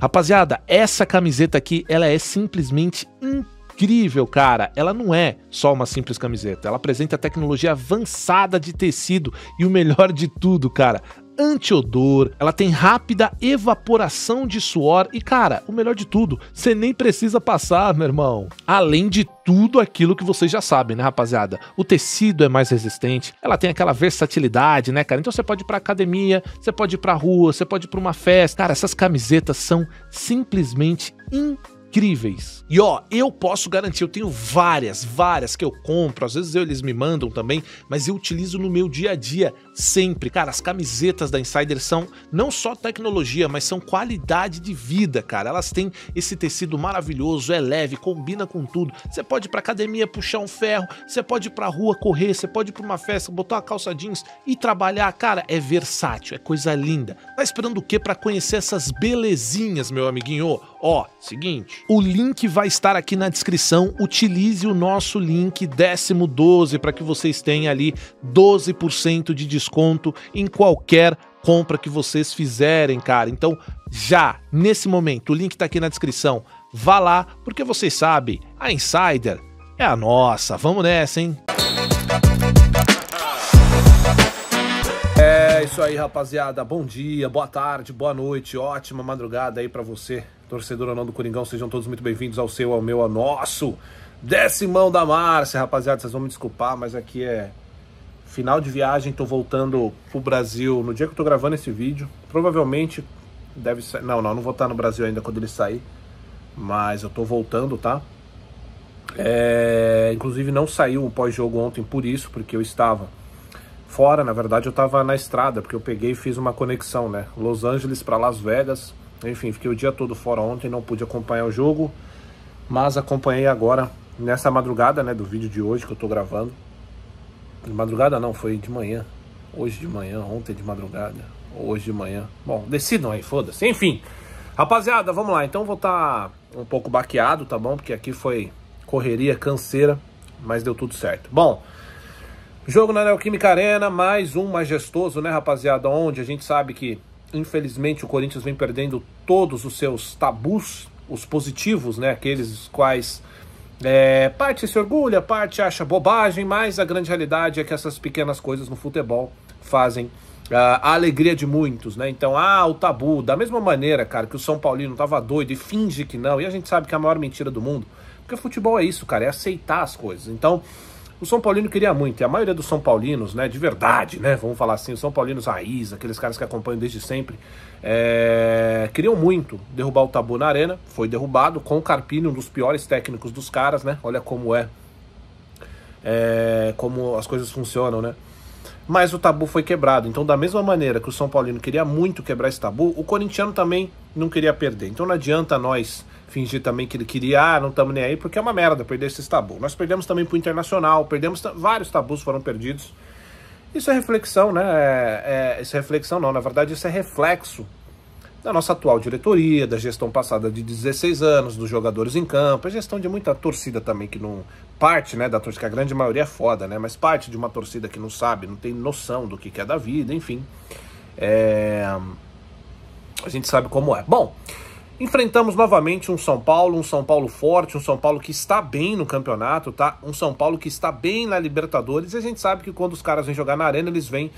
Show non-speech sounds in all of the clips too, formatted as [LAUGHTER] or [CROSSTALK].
Rapaziada, essa camiseta aqui, ela é simplesmente incrível, cara. Ela não é só uma simples camiseta, ela apresenta tecnologia avançada de tecido e o melhor de tudo, cara, antiodor, ela tem rápida evaporação de suor e, cara, o melhor de tudo, você nem precisa passar, meu irmão. Além de tudo aquilo que vocês já sabem, né, rapaziada? O tecido é mais resistente, ela tem aquela versatilidade, né, cara? Então você pode ir pra academia, você pode ir pra rua, você pode ir pra uma festa. Cara, essas camisetas são simplesmente incríveis incríveis. E ó, eu posso garantir, eu tenho várias, várias que eu compro, às vezes eu, eles me mandam também, mas eu utilizo no meu dia a dia sempre. Cara, as camisetas da Insider são não só tecnologia, mas são qualidade de vida, cara. Elas têm esse tecido maravilhoso, é leve, combina com tudo. Você pode ir pra academia puxar um ferro, você pode ir pra rua correr, você pode ir pra uma festa, botar uma calça jeans e trabalhar. Cara, é versátil, é coisa linda. Tá esperando o que para conhecer essas belezinhas, meu amiguinho? Ó, seguinte, o link vai estar aqui na descrição. Utilize o nosso link décimo 12 para que vocês tenham ali 12% de desconto em qualquer compra que vocês fizerem, cara. Então, já nesse momento, o link está aqui na descrição. Vá lá, porque vocês sabem, a Insider é a nossa. Vamos nessa, hein? É isso aí, rapaziada. Bom dia, boa tarde, boa noite, ótima madrugada aí para você torcedor ou não do Coringão, sejam todos muito bem-vindos ao seu, ao meu, ao nosso décimo da Márcia, rapaziada, vocês vão me desculpar, mas aqui é final de viagem, tô voltando pro Brasil no dia que eu tô gravando esse vídeo, provavelmente deve ser, não, não, não vou estar no Brasil ainda quando ele sair, mas eu tô voltando, tá? É... inclusive não saiu o pós-jogo ontem por isso, porque eu estava fora, na verdade eu estava na estrada, porque eu peguei e fiz uma conexão, né? Los Angeles para Las Vegas, enfim, fiquei o dia todo fora ontem, não pude acompanhar o jogo, mas acompanhei agora nessa madrugada, né, do vídeo de hoje que eu tô gravando. De madrugada não, foi de manhã. Hoje de manhã, ontem de madrugada, hoje de manhã. Bom, decidam aí, foda-se. Enfim, rapaziada, vamos lá. Então vou estar tá um pouco baqueado, tá bom? Porque aqui foi correria, canseira, mas deu tudo certo. Bom, jogo na Neoquímica Arena, mais um majestoso, né, rapaziada? Onde a gente sabe que Infelizmente, o Corinthians vem perdendo todos os seus tabus, os positivos, né? Aqueles quais é, parte se orgulha, parte acha bobagem, mas a grande realidade é que essas pequenas coisas no futebol fazem ah, a alegria de muitos, né? Então, ah, o tabu, da mesma maneira, cara, que o São Paulino tava doido e finge que não, e a gente sabe que é a maior mentira do mundo, porque futebol é isso, cara, é aceitar as coisas. Então, o São Paulino queria muito, e a maioria dos São Paulinos, né, de verdade, né, vamos falar assim, os São Paulinos raiz, aqueles caras que acompanham desde sempre, é, queriam muito derrubar o tabu na arena, foi derrubado com o Carpini, um dos piores técnicos dos caras, né, olha como é, é como as coisas funcionam, né mas o tabu foi quebrado. Então, da mesma maneira que o São Paulino queria muito quebrar esse tabu, o corintiano também não queria perder. Então, não adianta nós fingir também que ele queria, ah, não estamos nem aí, porque é uma merda perder esses tabus. Nós perdemos também para o Internacional, perdemos vários tabus foram perdidos. Isso é reflexão, né? É, é, isso é reflexão, não. Na verdade, isso é reflexo da nossa atual diretoria, da gestão passada de 16 anos, dos jogadores em campo, a gestão de muita torcida também que não parte, né, da torcida, que a grande maioria é foda, né, mas parte de uma torcida que não sabe, não tem noção do que é da vida, enfim. É... A gente sabe como é. Bom, enfrentamos novamente um São Paulo, um São Paulo forte, um São Paulo que está bem no campeonato, tá? Um São Paulo que está bem na Libertadores, e a gente sabe que quando os caras vêm jogar na arena, eles vêm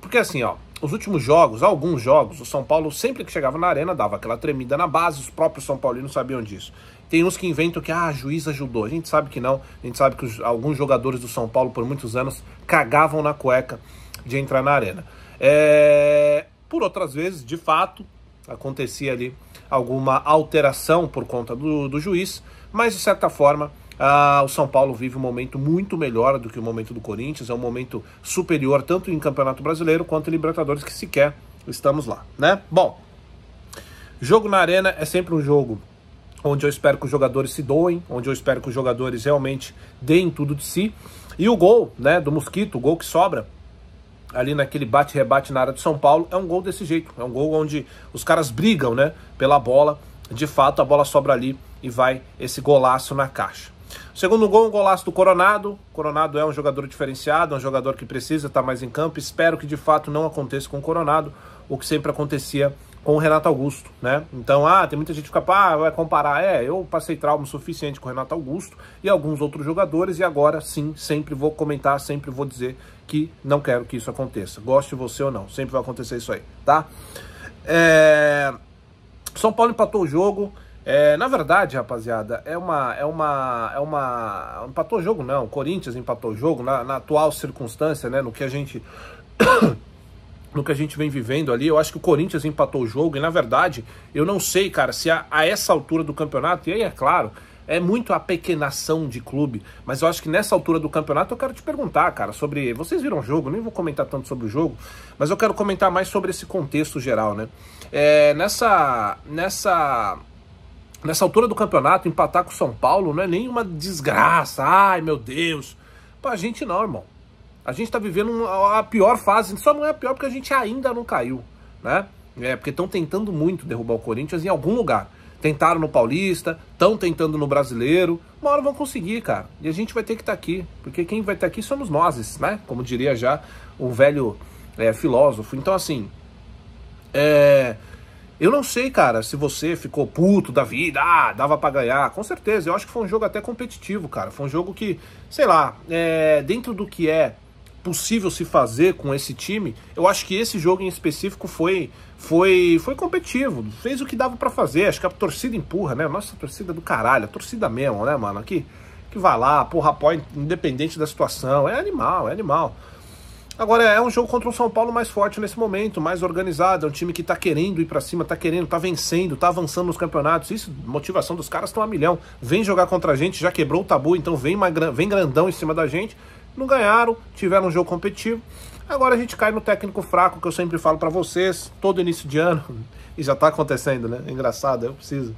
porque assim, ó, os últimos jogos, alguns jogos, o São Paulo sempre que chegava na arena dava aquela tremida na base, os próprios São Paulinos sabiam disso. Tem uns que inventam que ah, juiz ajudou. A gente sabe que não. A gente sabe que os, alguns jogadores do São Paulo por muitos anos cagavam na cueca de entrar na arena. É... Por outras vezes, de fato, acontecia ali alguma alteração por conta do, do juiz, mas de certa forma ah, o São Paulo vive um momento muito melhor do que o momento do Corinthians, é um momento superior tanto em Campeonato Brasileiro quanto em Libertadores, que sequer estamos lá, né? Bom, jogo na arena é sempre um jogo onde eu espero que os jogadores se doem, onde eu espero que os jogadores realmente deem tudo de si. E o gol, né, do Mosquito, o gol que sobra ali naquele bate-rebate na área de São Paulo, é um gol desse jeito, é um gol onde os caras brigam, né, pela bola. De fato, a bola sobra ali e vai esse golaço na caixa. Segundo gol, um golaço do Coronado. Coronado é um jogador diferenciado, é um jogador que precisa estar mais em campo. Espero que de fato não aconteça com o Coronado, o que sempre acontecia com o Renato Augusto, né? Então, ah, tem muita gente que fica, ah, vai comparar. É, eu passei trauma suficiente com o Renato Augusto e alguns outros jogadores, e agora sim, sempre vou comentar, sempre vou dizer que não quero que isso aconteça. Goste você ou não, sempre vai acontecer isso aí, tá? É... São Paulo empatou o jogo. É, na verdade, rapaziada, é uma. É uma. É uma. Empatou jogo, não. Corinthians empatou o jogo na, na atual circunstância, né? No que a gente. [COUGHS] no que a gente vem vivendo ali, eu acho que o Corinthians empatou o jogo, e na verdade, eu não sei, cara, se a, a essa altura do campeonato, e aí é claro, é muito a pequenação de clube, mas eu acho que nessa altura do campeonato eu quero te perguntar, cara, sobre. Vocês viram o jogo, nem vou comentar tanto sobre o jogo, mas eu quero comentar mais sobre esse contexto geral, né? É, nessa. Nessa nessa altura do campeonato, empatar com o São Paulo não é nenhuma desgraça. Ai, meu Deus. Pra gente não, irmão. A gente tá vivendo a pior fase. Só não é a pior porque a gente ainda não caiu, né? É, porque estão tentando muito derrubar o Corinthians em algum lugar. Tentaram no Paulista, estão tentando no Brasileiro. Uma hora vão conseguir, cara. E a gente vai ter que estar tá aqui. Porque quem vai estar tá aqui somos nós, né? Como diria já o velho é, filósofo. Então, assim... É eu não sei, cara, se você ficou puto da vida, ah, dava para ganhar. Com certeza, eu acho que foi um jogo até competitivo, cara. Foi um jogo que, sei lá, é, dentro do que é possível se fazer com esse time, eu acho que esse jogo em específico foi foi foi competitivo, fez o que dava para fazer, acho que a torcida empurra, né? Nossa, torcida do caralho, a torcida mesmo, né, mano? Aqui que vai lá, porra, apoia independente da situação, é animal, é animal. Agora é um jogo contra um São Paulo mais forte nesse momento, mais organizado, é um time que tá querendo ir para cima, tá querendo, tá vencendo, tá avançando nos campeonatos. Isso, motivação dos caras tão a milhão. Vem jogar contra a gente, já quebrou o tabu, então vem, vem grandão em cima da gente. Não ganharam, tiveram um jogo competitivo. Agora a gente cai no técnico fraco que eu sempre falo para vocês, todo início de ano, [LAUGHS] e já tá acontecendo, né? Engraçado, eu preciso.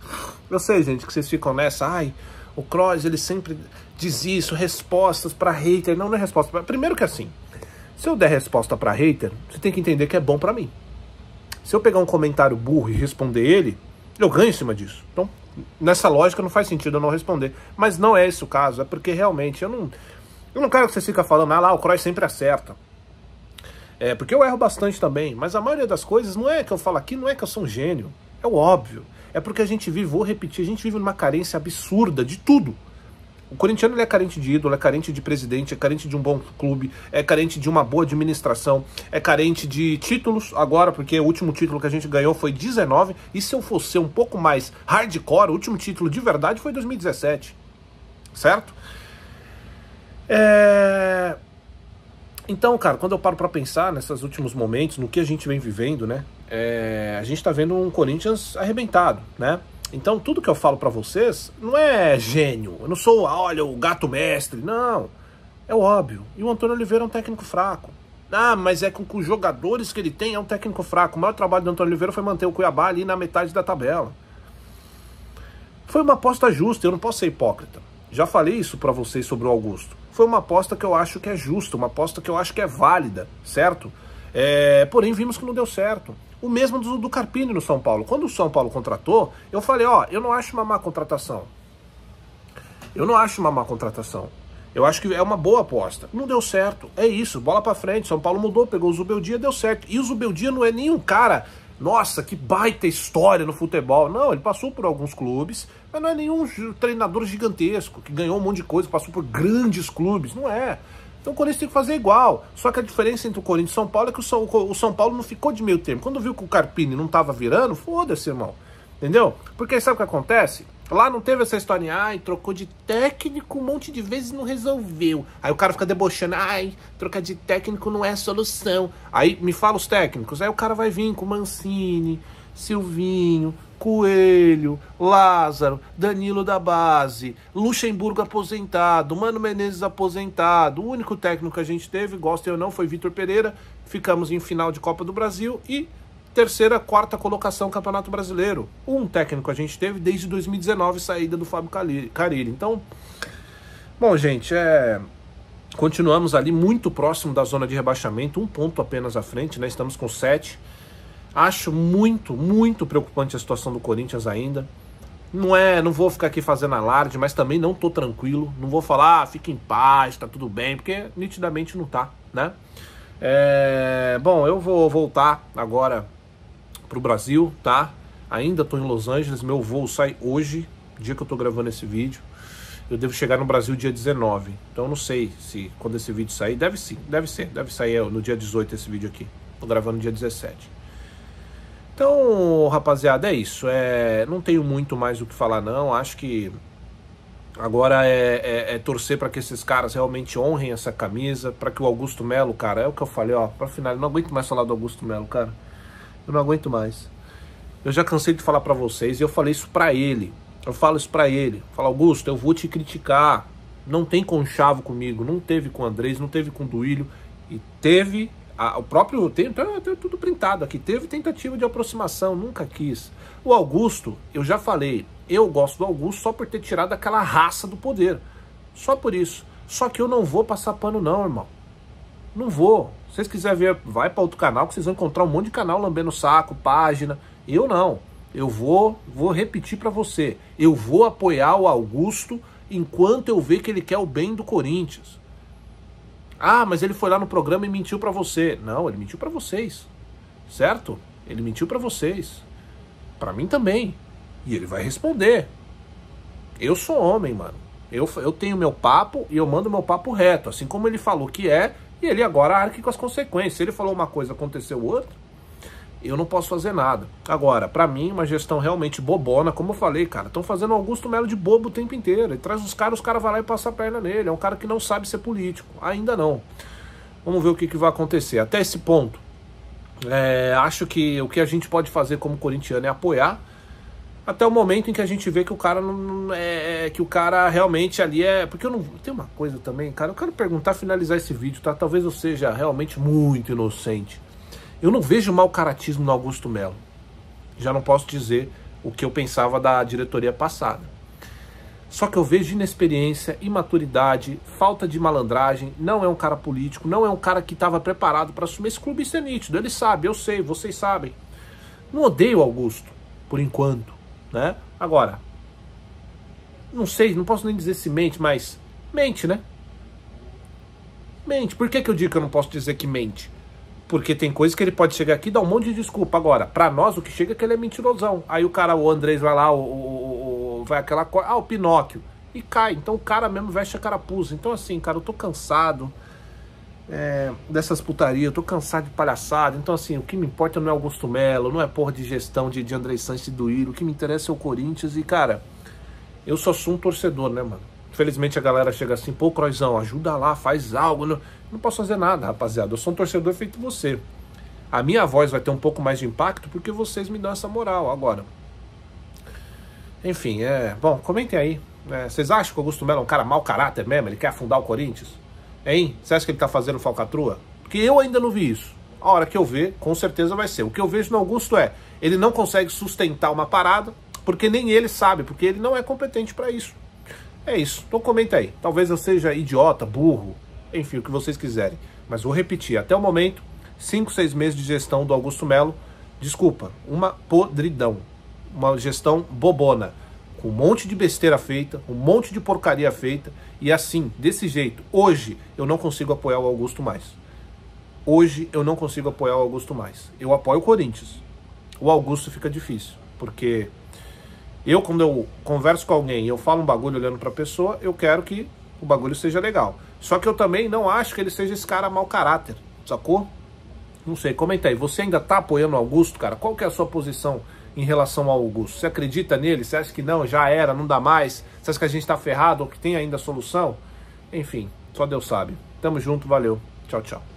Eu sei, gente, que vocês ficam nessa, ai, o Kroos, ele sempre diz isso, respostas para hater. Não, não é resposta. Primeiro que é assim, se eu der resposta para hater, você tem que entender que é bom para mim. Se eu pegar um comentário burro e responder ele, eu ganho em cima disso. Então, nessa lógica não faz sentido eu não responder. Mas não é esse o caso, é porque realmente eu não eu não quero que você fica falando, ah lá, o Croy sempre acerta. É, porque eu erro bastante também, mas a maioria das coisas não é que eu falo aqui, não é que eu sou um gênio. É o óbvio. É porque a gente vive, vou repetir, a gente vive numa carência absurda de tudo. O corintiano é carente de ídolo, é carente de presidente, é carente de um bom clube, é carente de uma boa administração, é carente de títulos agora, porque o último título que a gente ganhou foi 19, e se eu fosse um pouco mais hardcore, o último título de verdade foi 2017. Certo? É... Então, cara, quando eu paro para pensar nesses últimos momentos, no que a gente vem vivendo, né? É... A gente tá vendo um Corinthians arrebentado, né? Então, tudo que eu falo para vocês não é gênio. Eu não sou, olha, o gato mestre. Não. É óbvio. E o Antônio Oliveira é um técnico fraco. Ah, mas é com, com os jogadores que ele tem, é um técnico fraco. O maior trabalho do Antônio Oliveira foi manter o Cuiabá ali na metade da tabela. Foi uma aposta justa, eu não posso ser hipócrita. Já falei isso para vocês sobre o Augusto. Foi uma aposta que eu acho que é justa, uma aposta que eu acho que é válida, certo? É, porém, vimos que não deu certo. O mesmo do, do Carpini no São Paulo. Quando o São Paulo contratou, eu falei, ó, eu não acho uma má contratação. Eu não acho uma má contratação. Eu acho que é uma boa aposta. Não deu certo. É isso, bola para frente. São Paulo mudou, pegou o Zubeldia, deu certo. E o Zubeldia não é nenhum cara, nossa, que baita história no futebol. Não, ele passou por alguns clubes, mas não é nenhum treinador gigantesco que ganhou um monte de coisa, passou por grandes clubes. Não é. Então o Corinthians tem que fazer igual. Só que a diferença entre o Corinthians e São Paulo é que o São, o São Paulo não ficou de meio termo. Quando viu que o Carpini não tava virando, foda-se, irmão. Entendeu? Porque sabe o que acontece? Lá não teve essa história, ai, trocou de técnico um monte de vezes e não resolveu. Aí o cara fica debochando, ai, trocar de técnico não é solução. Aí me fala os técnicos, aí o cara vai vir com Mancini, Silvinho, Coelho, Lázaro, Danilo da base, Luxemburgo aposentado, Mano Menezes aposentado. O único técnico que a gente teve, gosta ou não, foi Vitor Pereira. Ficamos em final de Copa do Brasil e terceira, quarta colocação Campeonato Brasileiro. Um técnico a gente teve desde 2019, saída do Fábio Carilli. Então, bom, gente, é continuamos ali muito próximo da zona de rebaixamento, um ponto apenas à frente, né? Estamos com sete. Acho muito, muito preocupante a situação do Corinthians ainda. Não é, não vou ficar aqui fazendo alarde, mas também não tô tranquilo. Não vou falar, ah, fique em paz, tá tudo bem, porque nitidamente não tá, né? É, bom, eu vou voltar agora pro Brasil, tá? Ainda tô em Los Angeles, meu voo sai hoje, dia que eu tô gravando esse vídeo. Eu devo chegar no Brasil dia 19. Então não sei se quando esse vídeo sair, deve sim, deve ser, deve sair é, no dia 18 esse vídeo aqui. Tô gravando dia 17. Então, rapaziada, é isso. É, não tenho muito mais o que falar, não. Acho que agora é, é, é torcer para que esses caras realmente honrem essa camisa, para que o Augusto Melo, cara, é o que eu falei, ó, para final, eu não aguento mais falar do Augusto Melo, cara. Eu não aguento mais. Eu já cansei de falar para vocês e eu falei isso para ele. Eu falo isso para ele. Fala, Augusto, eu vou te criticar. Não tem conchavo comigo, não teve com o Andrés, não teve com o Duílio e teve a, o próprio tem, é, é tudo printado aqui. Teve tentativa de aproximação, nunca quis. O Augusto, eu já falei, eu gosto do Augusto só por ter tirado aquela raça do poder. Só por isso. Só que eu não vou passar pano, não, irmão. Não vou. Se vocês quiserem ver, vai para outro canal que vocês vão encontrar um monte de canal lambendo saco, página. Eu não. Eu vou, vou repetir para você. Eu vou apoiar o Augusto enquanto eu ver que ele quer o bem do Corinthians. Ah, mas ele foi lá no programa e mentiu para você. Não, ele mentiu para vocês. Certo? Ele mentiu para vocês. Para mim também. E ele vai responder. Eu sou homem, mano. Eu, eu tenho meu papo e eu mando meu papo reto. Assim como ele falou que é, e ele agora arque com as consequências. Se ele falou uma coisa, aconteceu outra eu não posso fazer nada. Agora, para mim, uma gestão realmente bobona, como eu falei, cara, estão fazendo Augusto Melo de bobo o tempo inteiro. E traz os caras, os caras vão lá e passa a perna nele. É um cara que não sabe ser político. Ainda não. Vamos ver o que, que vai acontecer. Até esse ponto, é, acho que o que a gente pode fazer como corintiano é apoiar até o momento em que a gente vê que o cara não é, é que o cara realmente ali é porque eu não tem uma coisa também cara eu quero perguntar finalizar esse vídeo tá talvez eu seja realmente muito inocente eu não vejo mau caratismo no Augusto Melo. Já não posso dizer o que eu pensava da diretoria passada. Só que eu vejo inexperiência, imaturidade, falta de malandragem. Não é um cara político, não é um cara que estava preparado para assumir esse clube. Isso é nítido, ele sabe, eu sei, vocês sabem. Não odeio o Augusto, por enquanto. Né? Agora, não sei, não posso nem dizer se mente, mas mente, né? Mente. Por que, que eu digo que eu não posso dizer que mente? Porque tem coisas que ele pode chegar aqui e dar um monte de desculpa. Agora, para nós, o que chega é que ele é mentirosão. Aí o cara, o Andrés vai lá, o, o, o vai aquela coisa. Ah, o Pinóquio. E cai. Então o cara mesmo veste a carapuça. Então, assim, cara, eu tô cansado é, dessas putarias. Eu tô cansado de palhaçada. Então, assim, o que me importa não é Augusto Melo, não é porra de gestão de, de Andrés Sanches e do Iro. O que me interessa é o Corinthians. E, cara, eu só sou um torcedor, né, mano? infelizmente a galera chega assim, pô, Croizão, ajuda lá, faz algo. Não, não posso fazer nada, rapaziada. Eu sou um torcedor feito você. A minha voz vai ter um pouco mais de impacto porque vocês me dão essa moral agora. Enfim, é. Bom, comentem aí. É, vocês acham que o Augusto Melo é um cara mau caráter mesmo? Ele quer afundar o Corinthians? Hein? Você acha que ele tá fazendo falcatrua? Porque eu ainda não vi isso. A hora que eu ver, com certeza vai ser. O que eu vejo no Augusto é, ele não consegue sustentar uma parada, porque nem ele sabe, porque ele não é competente para isso. É isso. Então comenta aí. Talvez eu seja idiota, burro, enfim, o que vocês quiserem. Mas vou repetir, até o momento, 5, 6 meses de gestão do Augusto Melo, desculpa, uma podridão. Uma gestão bobona, com um monte de besteira feita, um monte de porcaria feita, e assim, desse jeito, hoje eu não consigo apoiar o Augusto mais. Hoje eu não consigo apoiar o Augusto mais. Eu apoio o Corinthians. O Augusto fica difícil, porque eu, quando eu converso com alguém e eu falo um bagulho olhando pra pessoa, eu quero que o bagulho seja legal. Só que eu também não acho que ele seja esse cara mau caráter, sacou? Não sei, comenta aí. Você ainda tá apoiando o Augusto, cara? Qual que é a sua posição em relação ao Augusto? Você acredita nele? Você acha que não, já era, não dá mais? Você acha que a gente tá ferrado ou que tem ainda solução? Enfim, só Deus sabe. Tamo junto, valeu. Tchau, tchau.